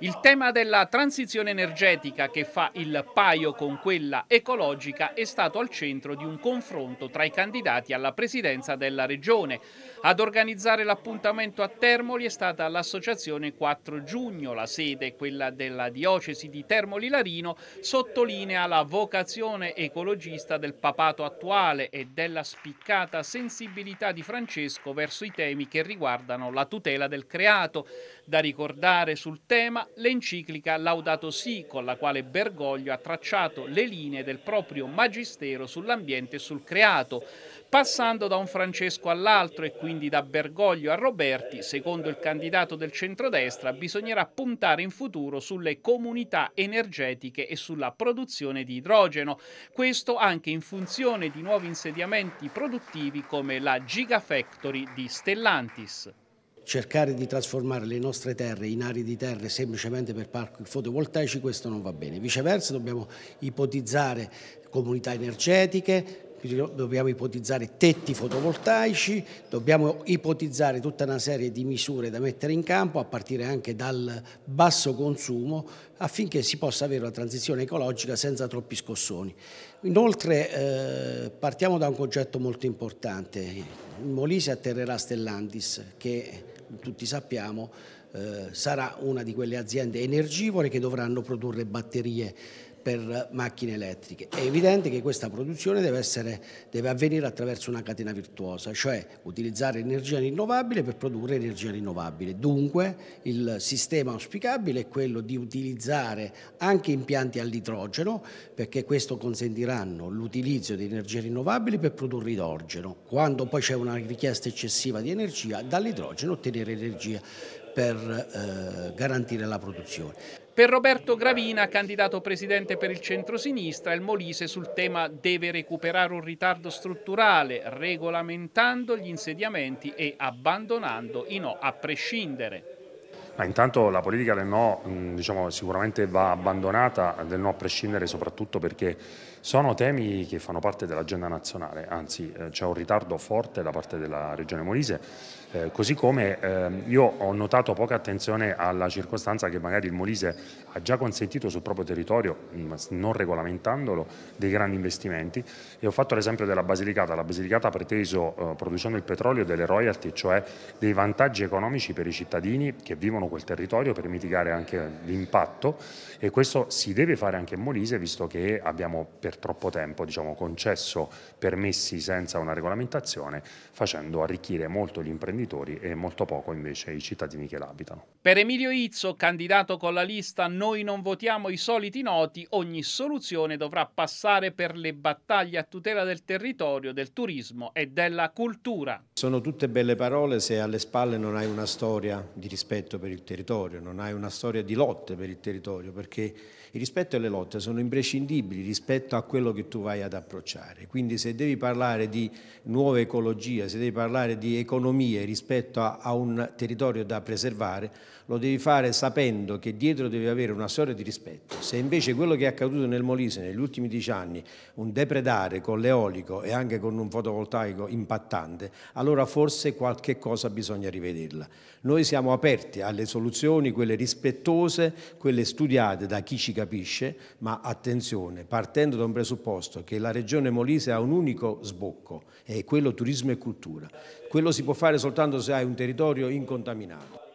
Il tema della transizione energetica che fa il paio con quella ecologica è stato al centro di un confronto tra i candidati alla presidenza della regione. Ad organizzare l'appuntamento a Termoli è stata l'associazione 4 giugno. La sede, quella della diocesi di Termoli Larino, sottolinea la vocazione ecologista del papato attuale e della spiccata sensibilità di Francesco verso i temi che riguardano la tutela del creato. Da ricordare sul tema l'enciclica Laudato Si, con la quale Bergoglio ha tracciato le linee del proprio magistero sull'ambiente e sul creato, passando da un Francesco all'altro e quindi da Bergoglio a Roberti, secondo il candidato del centrodestra, bisognerà puntare in futuro sulle comunità energetiche e sulla produzione di idrogeno, questo anche in funzione di nuovi insediamenti produttivi come la Gigafactory di Stellantis cercare di trasformare le nostre terre in aree di terre semplicemente per parchi fotovoltaici, questo non va bene. Viceversa dobbiamo ipotizzare comunità energetiche, dobbiamo ipotizzare tetti fotovoltaici, dobbiamo ipotizzare tutta una serie di misure da mettere in campo a partire anche dal basso consumo affinché si possa avere una transizione ecologica senza troppi scossoni. Inoltre eh, partiamo da un concetto molto importante, in Molise atterrerà Stellantis che tutti sappiamo, eh, sarà una di quelle aziende energivore che dovranno produrre batterie per macchine elettriche. È evidente che questa produzione deve, essere, deve, avvenire attraverso una catena virtuosa, cioè utilizzare energia rinnovabile per produrre energia rinnovabile. Dunque il sistema auspicabile è quello di utilizzare anche impianti all'idrogeno perché questo consentiranno l'utilizzo di energie rinnovabili per produrre idrogeno. Quando poi c'è una richiesta eccessiva di energia, dall'idrogeno ottenere energia per eh, garantire la produzione. Per Roberto Gravina, candidato presidente per il centro-sinistra, il Molise sul tema deve recuperare un ritardo strutturale, regolamentando gli insediamenti e abbandonando i no a prescindere. Ma intanto la politica del no diciamo, sicuramente va abbandonata, del no a prescindere soprattutto perché sono temi che fanno parte dell'agenda nazionale, anzi eh, c'è un ritardo forte da parte della Regione Molise, eh, così come eh, io ho notato poca attenzione alla circostanza che magari il Molise ha già consentito sul proprio territorio, mh, mm, non regolamentandolo, dei grandi investimenti e ho fatto l'esempio della Basilicata, la Basilicata ha preteso eh, producendo il petrolio delle royalty, cioè dei vantaggi economici per i cittadini che vivono quel territorio per mitigare anche l'impatto e questo si deve fare anche in Molise visto che abbiamo per troppo tempo diciamo, concesso permessi senza una regolamentazione, facendo arricchire molto gli imprenditori e molto poco invece i cittadini che l'abitano. Per Emilio Izzo, candidato con la lista Noi non votiamo i soliti noti, ogni soluzione dovrà passare per le battaglie a tutela del territorio, del turismo e della cultura. Sono tutte belle parole se alle spalle non hai una storia di rispetto per il territorio, non hai una storia di lotte per il territorio, perché il rispetto e le lotte sono imprescindibili rispetto a a quello che tu vai ad approcciare. Quindi se devi parlare di nuova ecologia, se devi parlare di economie rispetto a, a un territorio da preservare, lo devi fare sapendo che dietro devi avere una storia di rispetto. Se invece quello che è accaduto nel Molise negli ultimi dieci anni, un depredare con l'eolico e anche con un fotovoltaico impattante, allora forse qualche cosa bisogna rivederla. Noi siamo aperti alle soluzioni, quelle rispettose, quelle studiate da chi ci capisce, ma attenzione, partendo da un un presupposto, che la regione Molise ha un unico sbocco, è quello turismo e cultura. Quello si può fare soltanto se hai un territorio incontaminato.